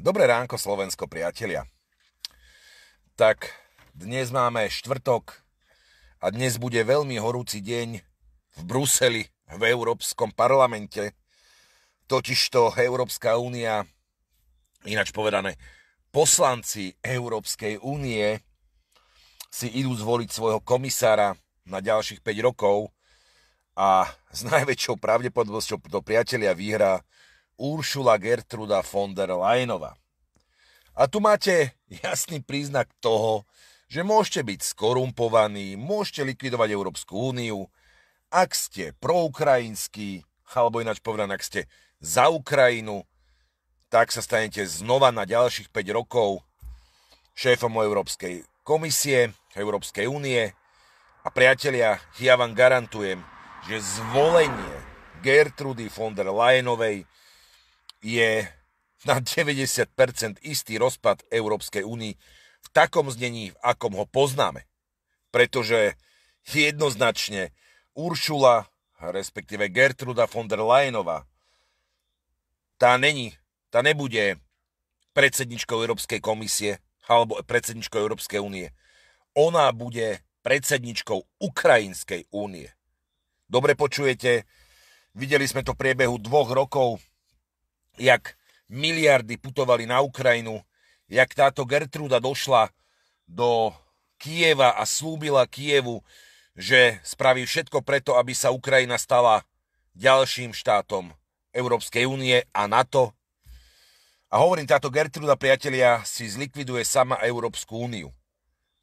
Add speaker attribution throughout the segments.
Speaker 1: Dobré ránko Slovensko, priatelia. Tak, dnes máme štvrtok a dnes bude veľmi horúci deň v Bruseli, v Európskom parlamente. Totižto Európska únia, ináč povedané, poslanci Európskej únie si idú zvoliť svojho komisára na ďalších 5 rokov a s najväčšou pravdepodobnosťou to priatelia vyhrá Uršula Gertruda von der Leyenová. A tu máte jasný príznak toho, že môžete byť skorumpovaní, môžete likvidovať Európsku úniu, ak ste proukrajinskí, alebo ináč povedané, ak ste za Ukrajinu, tak sa stanete znova na ďalších 5 rokov šéfom Európskej komisie, Európskej únie. A priatelia, ja vám garantujem, že zvolenie Gertrudy von der Leyenovej je na 90% istý rozpad Európskej únii v takom znení, v akom ho poznáme. Pretože jednoznačne Uršula, respektíve Gertruda von der Leyenová, tá není, tá nebude predsedničkou Európskej komisie alebo predsedničkou Európskej únie. Ona bude predsedničkou Ukrajinskej únie. Dobre počujete, videli sme to v priebehu dvoch rokov jak miliardy putovali na Ukrajinu, jak táto Gertruda došla do Kieva a slúbila Kievu, že spraví všetko preto, aby sa Ukrajina stala ďalším štátom Európskej únie a NATO. A hovorím, táto Gertruda, priatelia, si zlikviduje sama Európsku úniu.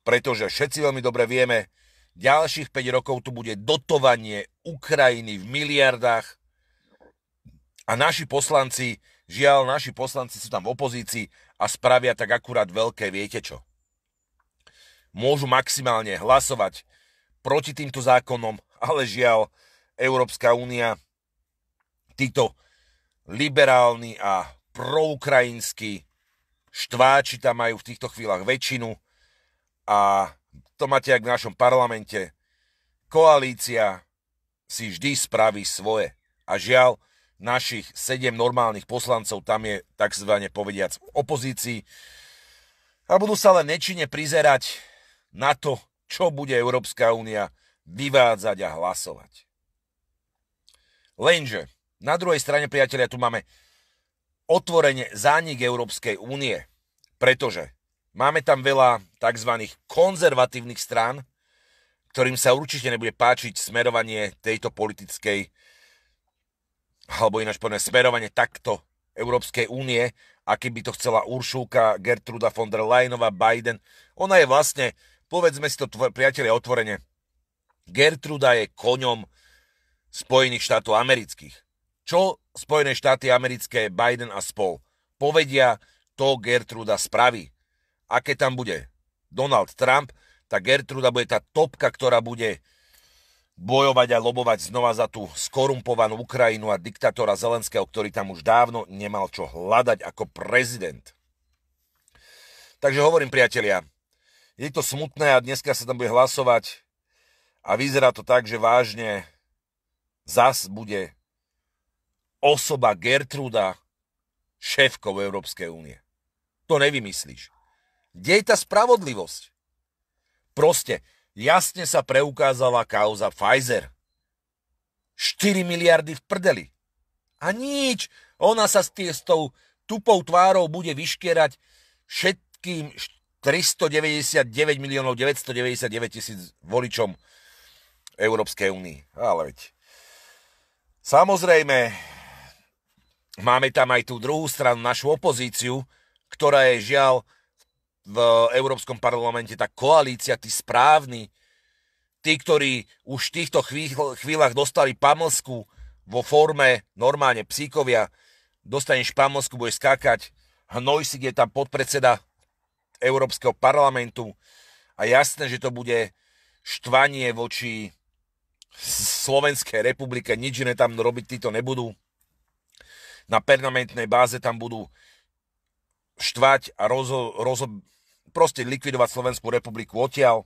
Speaker 1: Pretože všetci veľmi dobre vieme, ďalších 5 rokov tu bude dotovanie Ukrajiny v miliardách a naši poslanci, žiaľ, naši poslanci sú tam v opozícii a spravia tak akurát veľké, viete čo. Môžu maximálne hlasovať proti týmto zákonom, ale žiaľ, Európska únia títo liberálni a proukrajinskí štváči tam majú v týchto chvíľach väčšinu a to máte aj v našom parlamente. Koalícia si vždy spraví svoje. A žiaľ, našich sedem normálnych poslancov tam je takzvané povediac v opozícii a budú sa len nečine prizerať na to, čo bude Európska únia vyvádzať a hlasovať. Lenže na druhej strane, priatelia, tu máme otvorenie zánik Európskej únie, pretože máme tam veľa tzv. konzervatívnych strán, ktorým sa určite nebude páčiť smerovanie tejto politickej alebo ináč povedané smerovanie takto Európskej únie, aký by to chcela Uršulka, Gertruda von der Leyenová, Biden. Ona je vlastne, povedzme si to priatelia otvorene, Gertruda je koňom Spojených štátov amerických. Čo Spojené štáty americké, Biden a spol povedia, to Gertruda spraví. A keď tam bude Donald Trump, tak Gertruda bude tá topka, ktorá bude bojovať a lobovať znova za tú skorumpovanú Ukrajinu a diktátora Zelenského, ktorý tam už dávno nemal čo hľadať ako prezident. Takže hovorím, priatelia, je to smutné a dneska sa tam bude hlasovať a vyzerá to tak, že vážne zas bude osoba Gertruda šéfkou Európskej únie. To nevymyslíš. Kde je tá spravodlivosť? Proste, jasne sa preukázala kauza Pfizer. 4 miliardy v prdeli. A nič, ona sa s, s tou tupou tvárou bude vyškierať všetkým 399 miliónov 999 tisíc voličom Európskej únii. Ale veď, samozrejme, máme tam aj tú druhú stranu, našu opozíciu, ktorá je žiaľ v Európskom parlamente, tá koalícia, tí správni, tí, ktorí už v týchto chvíľach dostali pamlsku vo forme normálne psíkovia, dostaneš pamlsku, budeš skákať, Hnojsik je tam podpredseda Európskeho parlamentu a jasné, že to bude štvanie voči Slovenskej republike, nič iné tam robiť títo nebudú. Na permanentnej báze tam budú štvať a rozo, rozo, proste likvidovať Slovenskú republiku odtiaľ,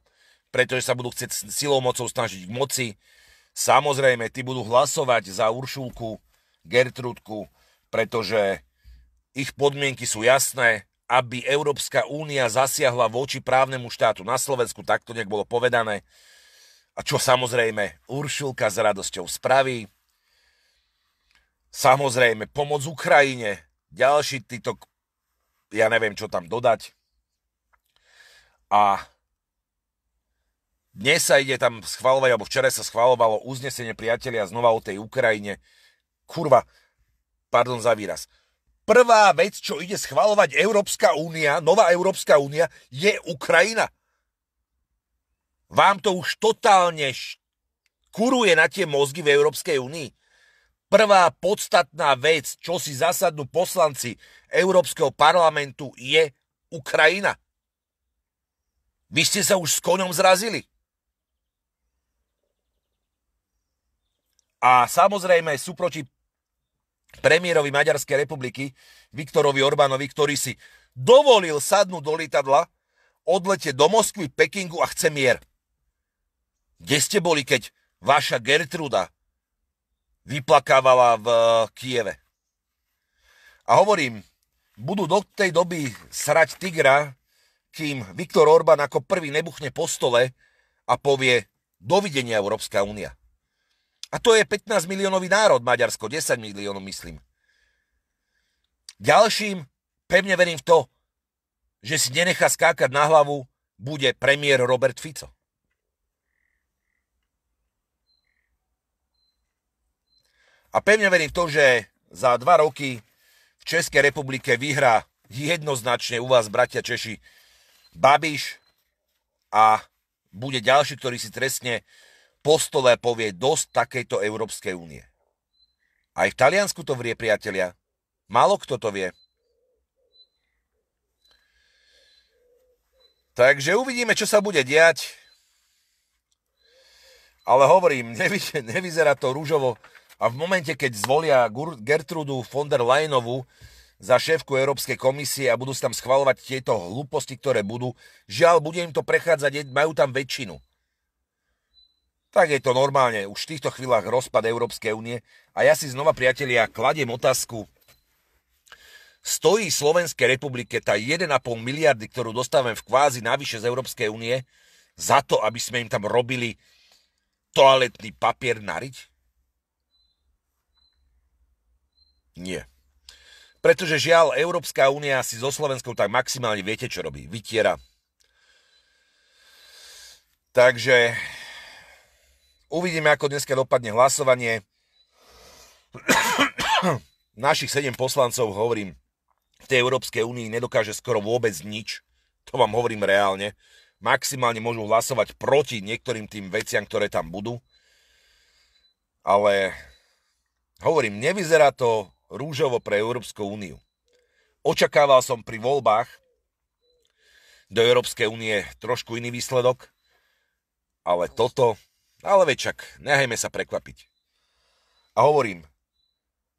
Speaker 1: pretože sa budú chcieť silou mocou snažiť k moci. Samozrejme, tí budú hlasovať za Uršulku, Gertrudku, pretože ich podmienky sú jasné, aby Európska únia zasiahla voči právnemu štátu na Slovensku, tak to nejak bolo povedané. A čo samozrejme Uršulka s radosťou spraví. Samozrejme, pomoc Ukrajine, ďalší títo, ja neviem, čo tam dodať. A dnes sa ide tam schvalovať, alebo včera sa schvalovalo uznesenie priatelia znova o tej Ukrajine. Kurva, pardon za výraz. Prvá vec, čo ide schvalovať Európska únia, nová Európska únia, je Ukrajina. Vám to už totálne š... kuruje na tie mozgy v Európskej únii. Prvá podstatná vec, čo si zasadnú poslanci Európskeho parlamentu, je Ukrajina. Vy ste sa už s koňom zrazili. A samozrejme sú proti premiérovi Maďarskej republiky Viktorovi Orbánovi, ktorý si dovolil sadnúť do lietadla, odlete do Moskvy, Pekingu a chce mier. Kde ste boli, keď vaša Gertruda vyplakávala v eh, Kieve? A hovorím, budú do tej doby srať tigra, kým Viktor Orbán ako prvý nebuchne po stole a povie dovidenia Európska únia. A to je 15 miliónový národ, Maďarsko, 10 miliónov myslím. Ďalším, pevne verím v to, že si nenechá skákať na hlavu, bude premiér Robert Fico. A pevne verím v to, že za dva roky v Českej republike vyhrá jednoznačne u vás, bratia Češi, Babiš a bude ďalší, ktorý si trestne po stole povie dosť takejto Európskej únie. Aj v Taliansku to vrie, priatelia. Málo kto to vie. Takže uvidíme, čo sa bude diať. Ale hovorím, nevy, nevyzerá to rúžovo. A v momente, keď zvolia Gertrudu von der Leyenovu, za šéfku Európskej komisie a budú sa tam schvalovať tieto hlúposti, ktoré budú. Žiaľ, bude im to prechádzať, majú tam väčšinu. Tak je to normálne, už v týchto chvíľach rozpad Európskej únie. A ja si znova, priatelia, kladiem otázku. Stojí Slovenskej republike tá 1,5 miliardy, ktorú dostávame v kvázi navyše z Európskej únie, za to, aby sme im tam robili toaletný papier nariť? Nie. Pretože žiaľ, Európska únia si so Slovenskou tak maximálne viete, čo robí. Vytiera. Takže uvidíme, ako dneska dopadne hlasovanie. Našich sedem poslancov, hovorím, v tej Európskej únii nedokáže skoro vôbec nič. To vám hovorím reálne. Maximálne môžu hlasovať proti niektorým tým veciam, ktoré tam budú. Ale hovorím, nevyzerá to rúžovo pre Európsku úniu. Očakával som pri voľbách do Európskej únie trošku iný výsledok, ale toto, ale večak, nehajme sa prekvapiť. A hovorím,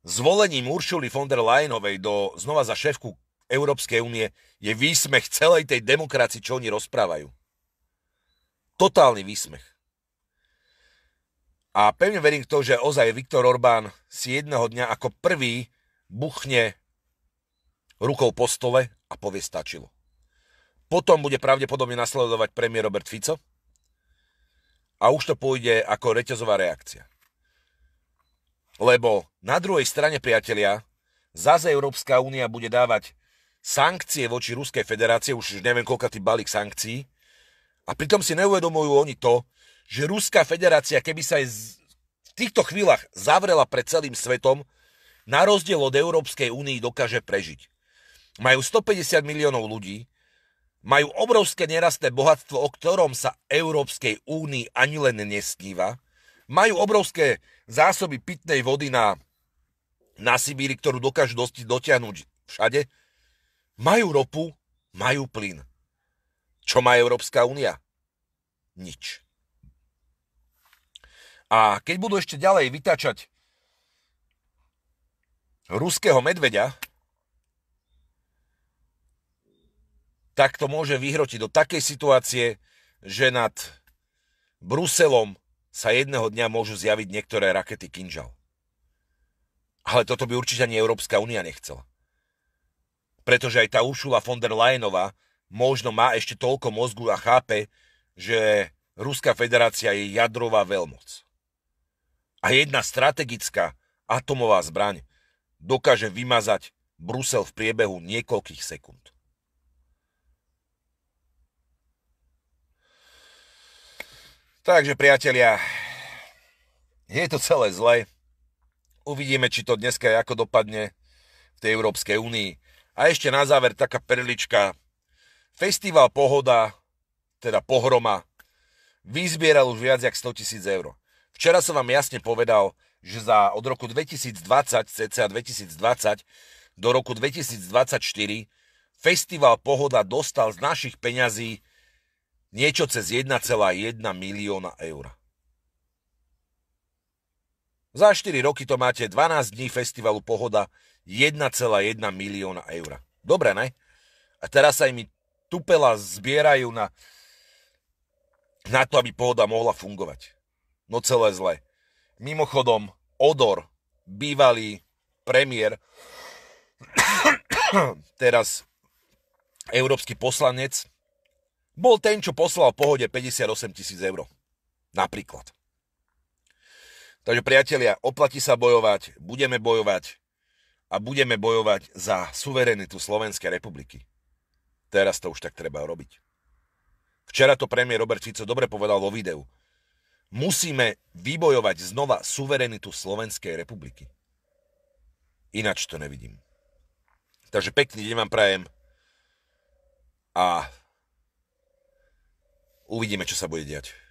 Speaker 1: zvolením Uršuli von der Leyenovej do znova za šéfku Európskej únie je výsmech celej tej demokracii, čo oni rozprávajú. Totálny výsmech. A pevne verím k tomu, že ozaj Viktor Orbán si jedného dňa ako prvý buchne rukou po stole a povie stačilo. Potom bude pravdepodobne nasledovať premiér Robert Fico a už to pôjde ako reťazová reakcia. Lebo na druhej strane, priatelia, zase Európska únia bude dávať sankcie voči Ruskej federácie, už neviem, koľko tý balík sankcií, a pritom si neuvedomujú oni to, že Ruská federácia, keby sa aj v týchto chvíľach zavrela pred celým svetom, na rozdiel od Európskej únii dokáže prežiť. Majú 150 miliónov ľudí, majú obrovské nerastné bohatstvo, o ktorom sa Európskej únii ani len nesníva, majú obrovské zásoby pitnej vody na, na Sibíri, ktorú dokážu dosti, dotiahnuť všade, majú ropu, majú plyn. Čo má Európska únia? Nič. A keď budú ešte ďalej vytačať ruského medveďa, tak to môže vyhrotiť do takej situácie, že nad Bruselom sa jedného dňa môžu zjaviť niektoré rakety Kinžal. Ale toto by určite ani Európska únia nechcela. Pretože aj tá Ušula von der Leyenová možno má ešte toľko mozgu a chápe, že Ruská federácia je jadrová veľmoc a jedna strategická atomová zbraň dokáže vymazať Brusel v priebehu niekoľkých sekúnd. Takže priatelia, je to celé zle. Uvidíme, či to dneska je, ako dopadne v tej Európskej únii. A ešte na záver taká perlička. Festival Pohoda, teda Pohroma, vyzbieral už viac jak 100 tisíc eur. Včera som vám jasne povedal, že za od roku 2020, cca 2020, do roku 2024 festival Pohoda dostal z našich peňazí niečo cez 1,1 milióna eur. Za 4 roky to máte 12 dní festivalu Pohoda 1,1 milióna eur. Dobre, ne? A teraz sa im tupela zbierajú na, na to, aby Pohoda mohla fungovať no celé zle. Mimochodom, Odor, bývalý premiér, teraz európsky poslanec, bol ten, čo poslal v pohode 58 tisíc eur. Napríklad. Takže priatelia, oplatí sa bojovať, budeme bojovať a budeme bojovať za suverenitu Slovenskej republiky. Teraz to už tak treba robiť. Včera to premiér Robert Fico dobre povedal vo videu. Musíme vybojovať znova suverenitu Slovenskej republiky. Ináč to nevidím. Takže pekný deň vám prajem a uvidíme, čo sa bude diať.